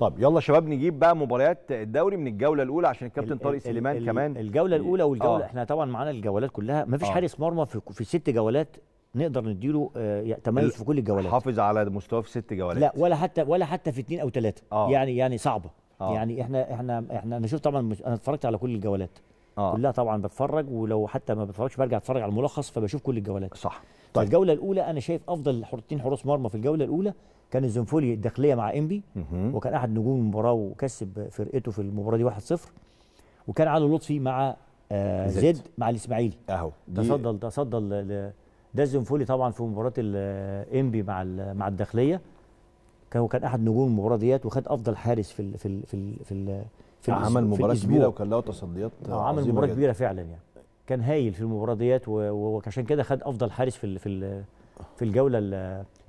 طب يلا شباب نجيب بقى مباريات الدوري من الجوله الاولى عشان الكابتن طارق سليمان كمان الجوله الاولى اه. والجوله آه. احنا طبعا معانا الجولات كلها فيش آه. حارس مرمى في, في ست جولات نقدر نديله آه تميز في كل الجولات حافظ على مستواه في ست جولات لا ولا حتى ولا حتى في اثنين او ثلاثه آه. يعني يعني صعبه آه. يعني احنا احنا احنا انا شفت طبعا انا اتفرجت على كل الجولات آه. كلها طبعا بتفرج ولو حتى ما بتفرجش برجع اتفرج على الملخص فبشوف كل الجولات صح طيب الجوله الاولى انا شايف افضل حرتين حراس مرمى في الجوله الاولى كان الزنفولي الداخليه مع انبي وكان احد نجوم المباراه وكسب فرقته في المباراه دي 1-0 وكان علي لطفي مع آه زد مع الاسماعيلي اهو تصدى تصدى ده الزنفولي طبعا في مباراه الانبي آه، مع مع الداخليه كان احد نجوم المباراه ديت وخد افضل حارس في الـ في الـ في الـ في, في عمل مباراه كبيره وكان له تصديات آه، عمل مباراه كبيره فعلا يعني كان هايل في المباراه ديت وعشان كده خد افضل حارس في في في الجوله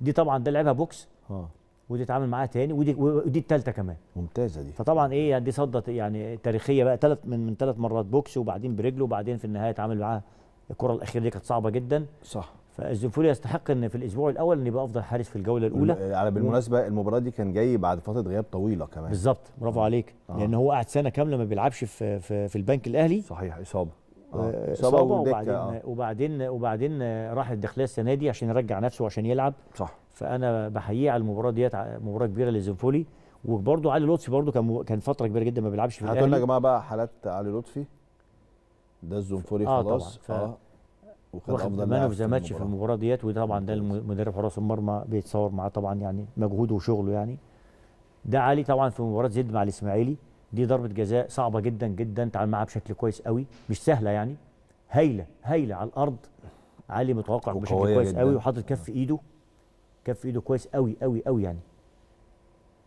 دي طبعا ده لعبها بوكس اه ودي اتعامل معاها تاني ودي ودي الثالثه كمان ممتازه دي فطبعا ايه يعني دي صدت يعني تاريخيه بقى ثلاث من من ثلاث مرات بوكس وبعدين برجله وبعدين في النهايه اتعامل معاها الكره الاخيره دي كانت صعبه جدا صح فالزنفولي يستحق ان في الاسبوع الاول ان يبقى افضل حارس في الجوله الاولى على بالمناسبه المباراه دي كان جاي بعد فتره غياب طويله كمان بالظبط برافو آه. عليك آه. لان هو قعد سنه كامله ما بيلعبش في في, في البنك الاهلي صحيح اصابه آه. آه، اصابه وبعدين آه. وبعدين وبعدين راح الداخليه السنه دي عشان يرجع نفسه وعشان يلعب صح فانا بحييه على المباراه ديت مباراه كبيره للزنفولي وبرده علي لطفي برده كان كان فتره كبيره جدا ما بيلعبش في الاهلي هتقول لنا يا جماعه بقى حالات علي لطفي ده الزنفوري آه خلاص طبعا. ف... اه وخد افضل لاعب في ماتش في المباراه ديت وطبعا ده المدرب حراس المرمى بيتصور معاه طبعا يعني مجهوده وشغله يعني ده علي طبعا في مباراه زد مع الاسماعيلي دي ضربه جزاء صعبه جدا جدا تعامل معاها بشكل كويس قوي مش سهله يعني هايله هايله على الارض علي متوقع بشكل كويس جداً. قوي وحاطط كف آه. ايده كف ايده كويس قوي قوي قوي يعني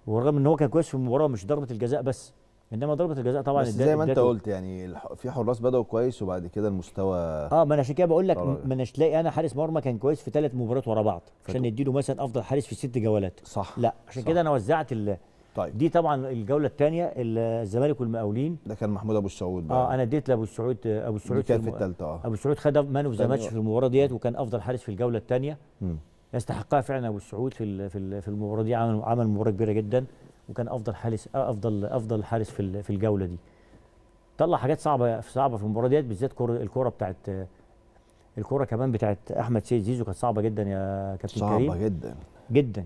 ورغم ان هو كان كويس في المباراه مش ضربه الجزاء بس انما ضربه الجزاء طبعا بس زي ما انت قلت يعني في حراس بداوا كويس وبعد كده المستوى اه ما انا عشان كده بقول لك ما انا تلاقي انا حارس مرمى كان كويس في ثلاث مباريات ورا بعض عشان نديله مثلا افضل حارس في ست جولات صح لا عشان كده انا وزعت ال... طيب دي طبعا الجوله الثانيه الزمالك والمقاولين ده كان محمود ابو السعود بقى. اه انا اديت لابو السعود ابو السعود كان في الثالثه اه ابو السعود خد مان اوف ذا ماتش في المباراه ديت وكان افضل حارس في الجوله الثانيه يستحقها فعلا ابو السعود في في المباراه دي عمل عمل مباراه كبيره جدا وكان افضل حارس افضل افضل حارس في في الجوله دي طلع حاجات صعبه صعبه في المباراه ديت بالذات الكوره بتاعت الكوره كمان بتاعت احمد سيد زيزو كانت صعبه جدا يا كابتن صعبة كريم صعبه جدا جدا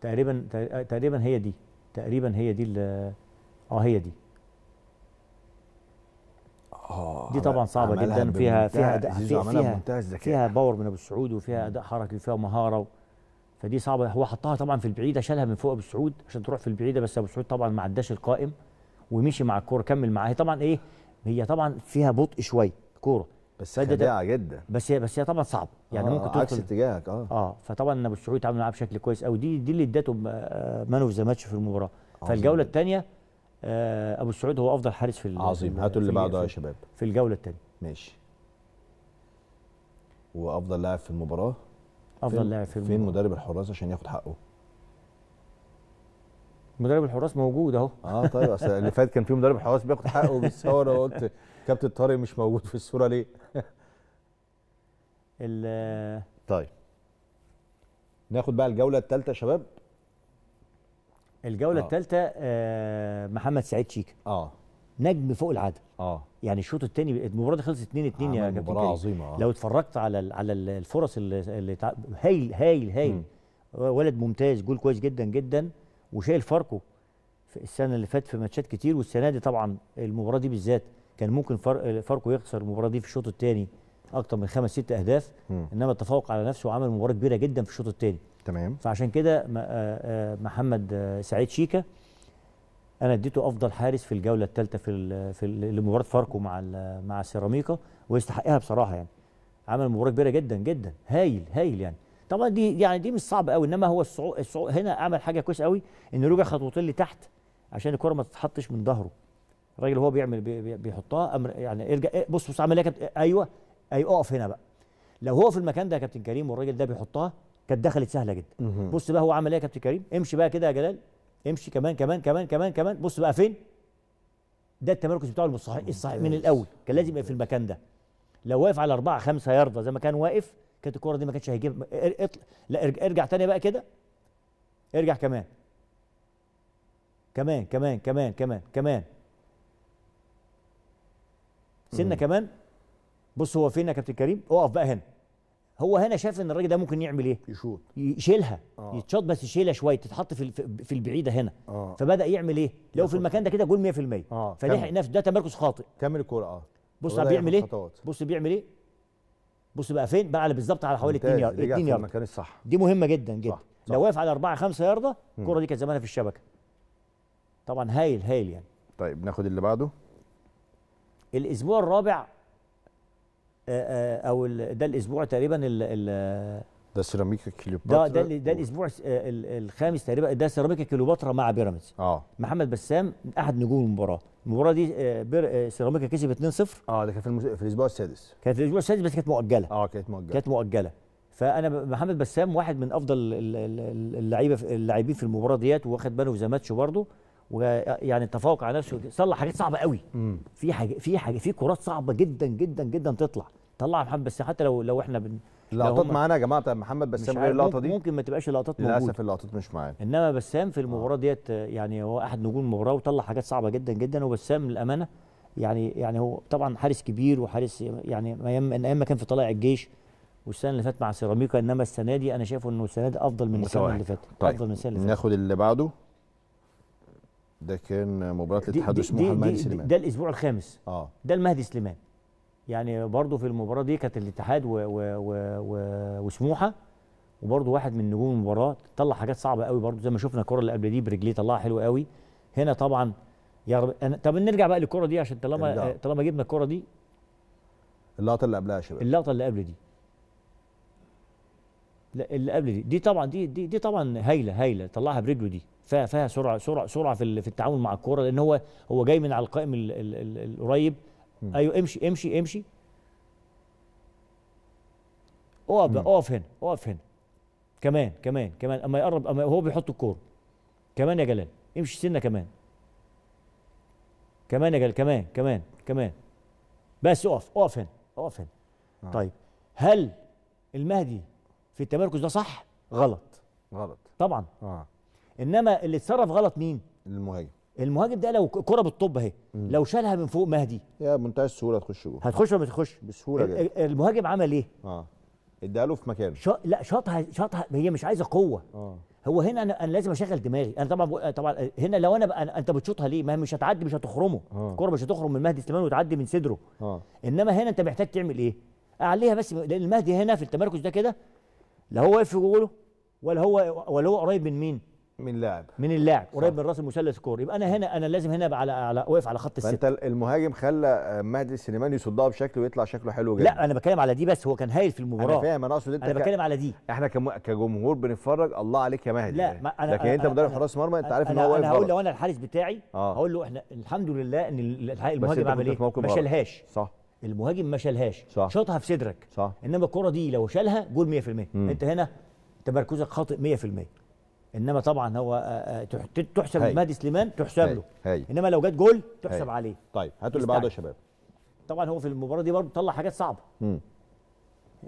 تقريبا تقريبا هي دي تقريبا هي دي اه هي دي آه، دي طبعا صعبه جدا فيها فيها فيها فيها, فيها باور من ابو السعود وفيها اداء حركي وفيها مهاره فدي صعبه هو حطها طبعا في البعيده شالها من فوق ابو سعود عشان تروح في البعيده بس ابو سعود طبعا ما عداش القائم ومشي مع الكوره كمل معاها طبعا ايه هي طبعا فيها بطء شويه الكوره بس خداعه جدا بس هي بس هي طبعا صعبه يعني آه ممكن عكس اتجاهك اه اه فطبعا ابو سعود عمل معاها بشكل كويس قوي دي دي اللي ادته آه، مان اوف ذا ماتش في المباراه فالجوله الثانيه آه ابو سعود هو افضل حارس في عظيم هاتوا اللي بعده يا شباب في الجوله الثانيه ماشي وافضل لاعب في المباراه افضل لاعب في فين مدرب الحراس عشان ياخد حقه؟ مدرب الحراس موجود اهو اه طيب اصل اللي فات كان في مدرب الحراس بياخد حقه بالصوره وقلت كابتن طارق مش موجود في الصوره ليه؟ طيب ناخد بقى الجوله الثالثه يا شباب الجوله آه. الثالثه آه محمد سعيد شيكا اه نجم فوق العاده اه يعني الشوط الثاني المباراه دي خلصت 2 2 يا كابتن مباراه عظيمه لو اتفرجت على على الفرص اللي هايل هايل هايل ولد ممتاز جول كويس جدا جدا وشايل فاركو في السنه اللي فاتت في ماتشات كتير والسنه دي طبعا المباراه دي بالذات كان ممكن فاركو يخسر المباراه دي في الشوط الثاني اكتر من خمس ست اهداف م. انما تفوق على نفسه وعمل مباراه كبيره جدا في الشوط الثاني تمام فعشان كده آه، آه، محمد آه، سعيد شيكا انا اديته افضل حارس في الجوله الثالثه في في لمباراه فاركو مع مع سيراميكا ويستحقها بصراحه يعني عمل مباراه كبيره جدا جدا هايل هايل يعني طبعا دي يعني دي مش صعبه قوي انما هو الصعود الصعو هنا عمل حاجه كويسه قوي انه رجع خطوتين لتحت عشان الكره ما تتحطش من ظهره الراجل هو بيعمل بي بيحطها امر يعني ارجع إيه، بص بص عمل ايه يا كابتن ايوه ايوه اقف هنا بقى لو هو في المكان ده يا كابتن كريم والراجل ده بيحطها كانت دخلت سهله جدا بص بقى هو عمل ايه يا كابتن كريم امشي بقى كده يا جلال امشي كمان كمان كمان كمان كمان بص بقى فين ده التمركز بتاعه الصحيح من الاول كان لازم يبقى في المكان ده لو واقف على أربعة خمسة ياردة زي ما كان واقف كانت الكوره دي ما كانتش هيجيب لا ارجع, ارجع تاني بقى كده ارجع كمان كمان كمان كمان كمان كمان سنه كمان بص هو فين يا كابتن كريم اقف بقى هنا هو هنا شاف ان الراجل ده ممكن يعمل ايه يشوط يشيلها آه. يتشاط بس يشيلها شويه تتحط في في البعيده هنا آه. فبدا يعمل ايه لو في المكان ده كده جول 100% آه. فلحق نفسه ده تمركز خاطئ كمل الكوره اه بص بيعمل ايه بص بيعمل ايه بص بقى فين بقى على بالظبط على حوالي 2 يارد 2 يارد المكان الصح دي مهمه جدا جدا صح. صح. لو واقف على 4 5 يارده الكوره دي كانت زمانها في الشبكه طبعا هايل هايل يعني طيب ناخد اللي بعده الاسبوع الرابع آه، آه، او ده الاسبوع تقريبا ال ال ده سيراميكا كليوباترا ده ده, ده الاسبوع آه، الخامس تقريبا ده سيراميكا كليوباترا مع بيراميدز اه محمد بسام احد نجوم المباراه المباراه دي سيراميكا كسب 2-0 اه ده كان في, المس... في الاسبوع السادس كانت الاسبوع السادس بس كانت مؤجله اه كانت مؤجله كانت مؤجله فانا محمد بسام واحد من افضل اللعيبه اللاعبين في المباراه ديت واخد باله في ماتش برضه ويعني تفوق على نفسه صلح حاجات صعبه قوي في حاجه في حاجه في كرات صعبه جدا جدا جدا تطلع طلع محمد بس حتى لو لو احنا بن اللقطات معانا يا جماعه محمد بسام غير اللقطه دي ممكن ما تبقاش اللقطات موجوده للاسف اللقطات مش معانا انما بسام في آه. المباراه ديت يعني هو احد نجوم المباراه وطلع حاجات صعبه جدا جدا وبسام للامانه يعني يعني هو طبعا حارس كبير وحارس يعني ايام ما كان في طلائع الجيش والسنه اللي فاتت مع سيراميكا انما السنه دي انا شايفه انه السنه دي افضل من السنه اللي فاتت طيب. افضل من السنه اللي فاتت ناخد اللي بعده ده كان مباراه الاتحاد اسمه المهدي سليمان ده الاسبوع الخامس اه ده المهدي سليمان يعني برضه في المباراه دي كانت الاتحاد و و و و وسموحه وبرضه واحد من نجوم المباراه طلع حاجات صعبه قوي برضه زي ما شفنا الكره اللي قبل دي برجليه طلعها حلو قوي هنا طبعا يا رب أنا طب نرجع بقى للكره دي عشان طالما طالما جبنا الكره دي اللقطه اللي قبلها يا شباب اللقطه اللي قبل دي لا اللي قبل دي دي طبعا دي دي, دي طبعا هايله هايله طلعها برجله دي فيها فيها سرعه سرعه سرعه في في التعامل مع الكوره لان هو هو جاي من على القائم القريب ايوه امشي امشي امشي اقف اقف هنا اقف هنا كمان كمان كمان اما يقرب اما هو بيحط الكور كمان يا جلال امشي سنه كمان كمان يا جلال كمان كمان كمان بس اقف اقف هنا اقف هنا آه. طيب هل المهدي في التمركز ده صح غلط غلط طبعا آه. انما اللي اتصرف غلط مين المهاجم المهاجم ده لو كره بالطب اهي لو شالها من فوق مهدي يا منتهى السهوله تخش جوه هتخش ولا هتخش بسهوله جدا المهاجم عمل ايه؟ اه اداها له في مكانه شا... لا شاطها شاطها هي مش عايزه قوه اه هو هنا انا انا لازم اشغل دماغي انا طبعا طبعا هنا لو انا بقى انت بتشوطها ليه ما هي مش هتعدي مش هتخرمه آه. الكره مش هتخرم من مهدي سليمان وتعدي من صدره آه. انما هنا انت محتاج تعمل ايه اعليها بس لان المهدي هنا في التمركز ده كده لا هو واقف في جوله ولا هو ولا هو قريب من مين من اللاعب من اللاعب قريب من راس المثلث كور يبقى انا هنا انا لازم هنا على على واقف على خط الست فانت المهاجم خلى آه، مهدي سليمان يصدها بشكل ويطلع شكله حلو جدا لا انا بتكلم على دي بس هو كان هايل في المباراه انا فاهم انا اقصد انت انا بتكلم ك... على دي احنا كجمهور بنتفرج الله عليك يا مهدي لا ما أنا لكن أنا انت مدرب حراس مرمى انت عارف ان هو انا هقول لو انا الحارس بتاعي آه. هقول له احنا الحمد لله ان المهاجم عمل ايه ما شالهاش صح المهاجم ما شالهاش شاطها في صدرك صح انما الكره دي لو شالها جول 100% انت هنا تمركزك خاطئ 100% انما طبعا هو آه، آه، تحسب مهدي سليمان تحسب له هاي انما لو جت جول تحسب هاي عليه طيب هاتوا اللي بعده يا شباب طبعا هو في المباراه دي برضه طلع حاجات صعبه مم.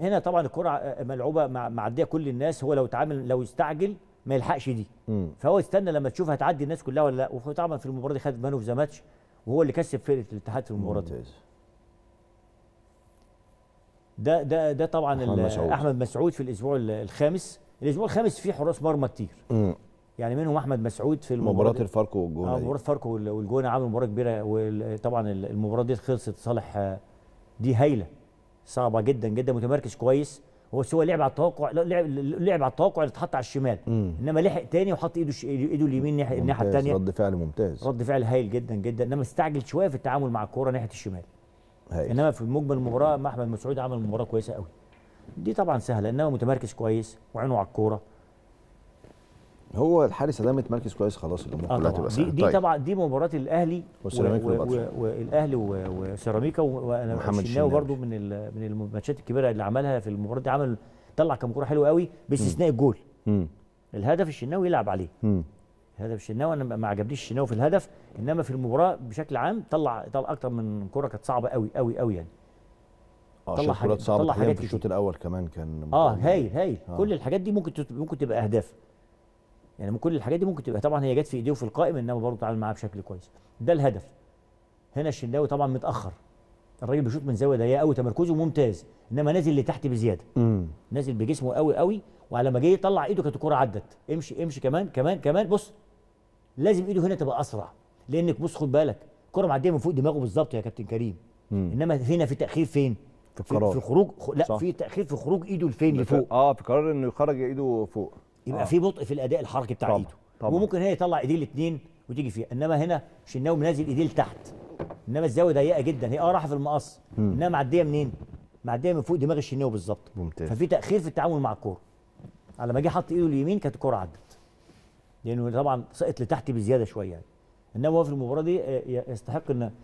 هنا طبعا الكره آه، ملعوبه معديه كل الناس هو لو اتعامل لو استعجل ما يلحقش دي مم. فهو استنى لما تشوف هتعدي الناس كلها ولا لا وطبعا في المباراه دي خد مان اوف ذا ماتش وهو اللي كسب فرقه الاتحاد في المباراه دي ده ده ده طبعا احمد مسعود, أحمد مسعود في الاسبوع الخامس الاسبوع الخامس فيه حراس مرمى كتير يعني منهم احمد مسعود في المباراه آه، مباراه الفاركو والجونه آه مباراه الفاركو والجونه عملوا مباراه كبيره وطبعا المباراه دي خلصت صالح آه، دي هايله صعبه جدا جدا متمركز كويس هو سوى لعب على التوقع لعب لعب على التوقع اللي اتحط على الشمال مم. انما لحق تاني وحط ايده ش... ايده اليمين ناحيه الناحيه الثانيه رد فعل ممتاز رد فعل هايل جدا جدا انما استعجل شويه في التعامل مع الكوره ناحيه الشمال هايل. انما في مجمل المباراه احمد مسعود عمل مباراه كويسه قوي دي طبعا سهله انما متمركز كويس وعينه على الكوره هو الحارس ده متمركز كويس خلاص الامور آه كلها تبقى سهله دي, دي طيب. طبعا دي مباراه الاهلي والاهلي وسيراميكا وانا محمد برده من من الماتشات الكبيره اللي عملها في المباراه دي عمل طلع كم كوره حلوه قوي باستثناء الجول مم. الهدف الشناوي يلعب عليه مم. هدف الشناوي انا ما عجبنيش الشناوي في الهدف انما في المباراه بشكل عام طلع طلع اكتر من كوره كانت صعبه قوي قوي قوي يعني اه طلع حاجات صعبه طلع حاجات في الشوط الاول كمان كان اه هايل هايل آه. كل الحاجات دي ممكن ممكن تبقى اهداف يعني كل الحاجات دي ممكن تبقى طبعا هي جت في ايديه وفي القائم انما برضه تعامل معاها بشكل كويس ده الهدف هنا الشناوي طبعا متاخر الراجل بيشوط من زاويه ضيقه قوي تمركزه ممتاز انما نازل لتحت بزياده مم. نازل بجسمه قوي قوي وعلى ما جه طلع ايده كانت الكوره عدت امشي امشي كمان كمان كمان بص لازم ايده هنا تبقى اسرع لانك بص خد بالك الكوره معديه من فوق دماغه بالظبط يا كابتن كريم مم. انما هنا في تاخير فين في القرار في خروج لا في تاخير في خروج ايده لفين لفوق اه في قرار انه يخرج ايده فوق يبقى آه. في بطء في الاداء الحركي بتاع طبعًا. ايده طبعًا. وممكن هي يطلع ايديه الاثنين وتيجي فيها انما هنا شناوي منزل ايديه لتحت انما الزاويه ضيقه جدا هي اه راح في المقص انما معديه منين؟ معديه من فوق دماغ الشناوي بالظبط ممتاز ففي تاخير في التعامل مع الكوره على ما جه حط ايده اليمين كانت الكوره عدت لانه طبعا سقط لتحت بزياده شويه يعني انما هو في المباراه دي آه، يستحق ان